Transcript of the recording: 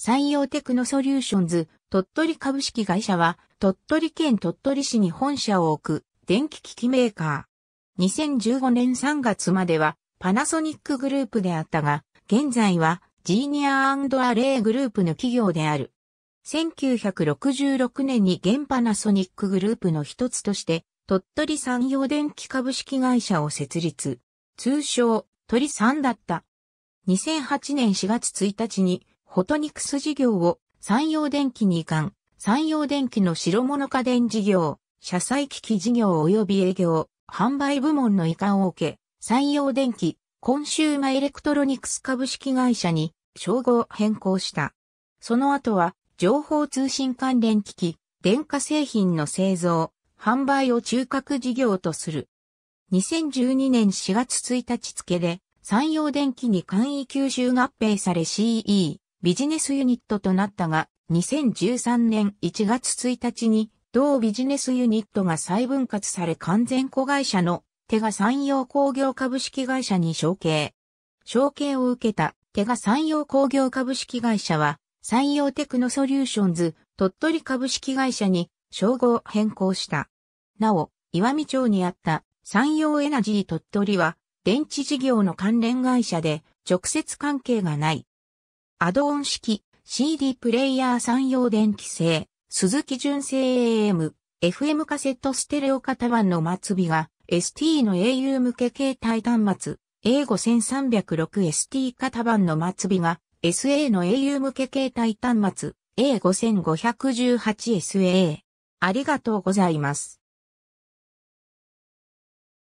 採用テクノソリューションズ、鳥取株式会社は、鳥取県鳥取市に本社を置く、電気機器メーカー。2015年3月までは、パナソニックグループであったが、現在は、ジーニアアレイグループの企業である。1966年に現パナソニックグループの一つとして、鳥取産業電気株式会社を設立。通称、鳥産だった。2008年4月1日に、フォトニクス事業を産業電機に移管、産業電機の白物家電事業、車載機器事業及び営業、販売部門の移管を受け、産業電機、コンシューマエレクトロニクス株式会社に称号変更した。その後は、情報通信関連機器、電化製品の製造、販売を中核事業とする。2012年4月1日付で、産業電機に簡易吸収合併され CE、ビジネスユニットとなったが、2013年1月1日に、同ビジネスユニットが再分割され完全子会社の手賀産業工業株式会社に承継。承継を受けた手賀産業工業株式会社は、産業テクノソリューションズ鳥取株式会社に称号変更した。なお、岩見町にあった産業エナジー鳥取は、電池事業の関連会社で直接関係がない。アドオン式、CD プレイヤー産用電気製、鈴木純正 AM、FM カセットステレオ型版の末尾が、ST の au 向け携帯端末、A5306ST 型版の末尾が、SA の au 向け携帯端末、A5518SA。ありがとうございます。